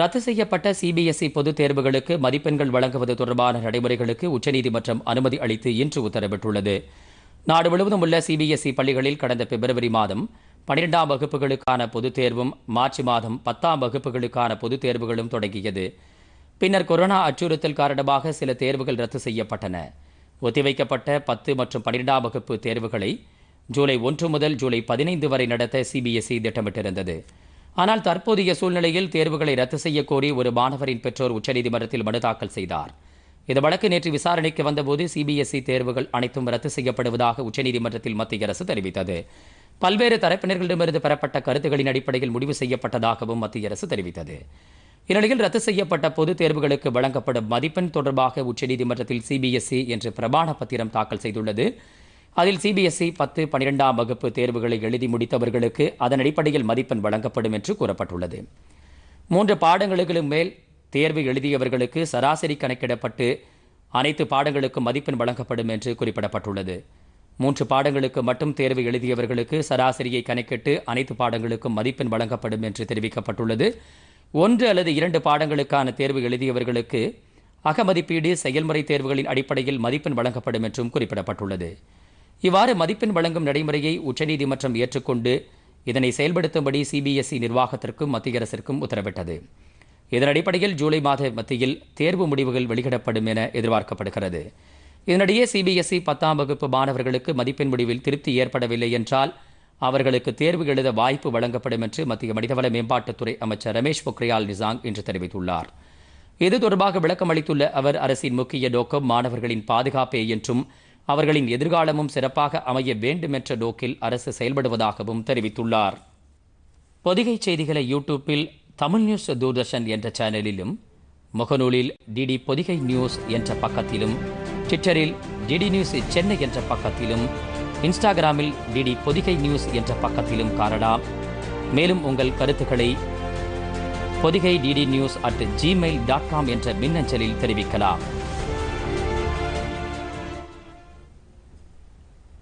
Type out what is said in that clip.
ரத்து செய்யப்பட்ட CBSE e பொதுத் தேர்வுகளுக்கு மதிப்பெண்கள் வழங்குவது தொடர்பான நடைமுறைகளுக்கு உச்சநீதிமன்றம் அனுமதி அளித்து இன்று உத்தரவிட்டுள்ளது நாடு முழுவதும் உள்ள சிபிஎஸ்இ e பள்ளிகளில் கடந்த பிப்ரவரி மாதம் பனிரெண்டாம் வகுப்புகளுக்கான பொதுத் தேர்வும் மார்ச் மாதம் பத்தாம் வகுப்புகளுக்கான பொதுத் தேர்வுகளும் தொடங்கியது பின்னர் கொரோனா அச்சுறுத்தல் காரணமாக சில தேர்வுகள் ரத்து செய்யப்பட்டன ஒத்திவைக்கப்பட்ட பத்து மற்றும் பனிரெண்டாம் வகுப்பு தேர்வுகளை ஜூலை ஒன்று முதல் ஜூலை பதினைந்து வரை நடத்த சிபிஎஸ்இ e திட்டமிட்டிருந்தது ஆனால் தற்போதைய சூழ்நிலையில் தேர்வுகளை ரத்து செய்யக்கோரி ஒரு மாணவரின் பெற்றோர் உச்சநீதிமன்றத்தில் மனு தாக்கல் செய்தார் இந்த வழக்கு நேற்று விசாரணைக்கு வந்தபோது சிபிஎஸ்இ e தேர்வுகள் அனைத்தும் ரத்து செய்யப்படுவதாக உச்சநீதிமன்றத்தில் மத்திய அரசு தெரிவித்தது பல்வேறு தரப்பினர்களிடமிருந்து பெறப்பட்ட கருத்துகளின் அடிப்படையில் முடிவு செய்யப்பட்டதாகவும் மத்திய அரசு தெரிவித்தது இந்நிலையில் ரத்து செய்யப்பட்ட பொதுத் தேர்வுகளுக்கு வழங்கப்படும் மதிப்பெண் தொடர்பாக உச்சநீதிமன்றத்தில் சிபிஎஸ்இ e என்று பிரமாண பத்திரம் தாக்கல் செய்துள்ளது அதில் சிபிஎஸ்இ e பத்து பனிரெண்டாம் வகுப்பு தேர்வுகளை எழுதி முடித்தவர்களுக்கு அதன் அடிப்படையில் மதிப்பெண் வழங்கப்படும் என்று கூறப்பட்டுள்ளது மூன்று பாடங்களுக்கு மேல் தேர்வு எழுதியவர்களுக்கு சராசரி கணக்கிடப்பட்டு அனைத்து பாடங்களுக்கும் மதிப்பெண் வழங்கப்படும் என்று குறிப்பிடப்பட்டுள்ளது மூன்று பாடங்களுக்கு மட்டும் தேர்வு எழுதியவர்களுக்கு சராசரியை கணக்கிட்டு அனைத்து பாடங்களுக்கும் மதிப்பெண் வழங்கப்படும் என்று தெரிவிக்கப்பட்டுள்ளது ஒன்று அல்லது இரண்டு பாடங்களுக்கான தேர்வு எழுதியவர்களுக்கு அகமதிப்பீடு செயல்முறை தேர்வுகளின் அடிப்படையில் மதிப்பெண் வழங்கப்படும் என்றும் குறிப்பிடப்பட்டுள்ளது இவ்வாறு மதிப்பெண் வழங்கும் நடைமுறையை உச்சநீதிமன்றம் ஏற்றுக்கொண்டு இதனை செயல்படுத்தும்படி சிபிஎஸ்இ நிர்வாகத்திற்கும் மத்திய அரசிற்கும் உத்தரவிட்டது இதன் அடிப்படையில் ஜூலை மாத மத்தியில் தேர்வு முடிவுகள் வெளியிடப்படும் என எதிர்பார்க்கப்படுகிறது இதனிடையே சிபிஎஸ்இ பத்தாம் வகுப்பு மாணவர்களுக்கு மதிப்பெண் முடிவில் திருப்தி ஏற்படவில்லை என்றால் அவர்களுக்கு தேர்வு எழுத வாய்ப்பு வழங்கப்படும் என்று மத்திய மனிதவள மேம்பாட்டுத்துறை அமைச்சர் ரமேஷ் பொக்ரியால் நிசாங் இன்று தெரிவித்துள்ளார் இது தொடர்பாக விளக்கம் அளித்துள்ள அவர் அரசின் முக்கிய நோக்கம் மாணவர்களின் பாதுகாப்பே என்றும் அவர்களின் எதிர்காலமும் சிறப்பாக அமைய வேண்டும் என்ற நோக்கில் அரசு செயல்படுவதாகவும் தெரிவித்துள்ளார் பொதிகை செய்திகளை யூடியூப்பில் தமிழ் நியூஸ் தூர்தர்ஷன் என்ற சேனலிலும் முகநூலில் டிடி பொதிகை நியூஸ் என்ற பக்கத்திலும் ட்விட்டரில் டிடி நியூஸ் சென்னை என்ற பக்கத்திலும் இன்ஸ்டாகிராமில் டிடி பொதிகை நியூஸ் என்ற பக்கத்திலும் காணலாம் மேலும் உங்கள் கருத்துக்களை Podhigai DD news at Gmail dot com என்ற மின்னஞ்சலில் தெரிவிக்கலாம்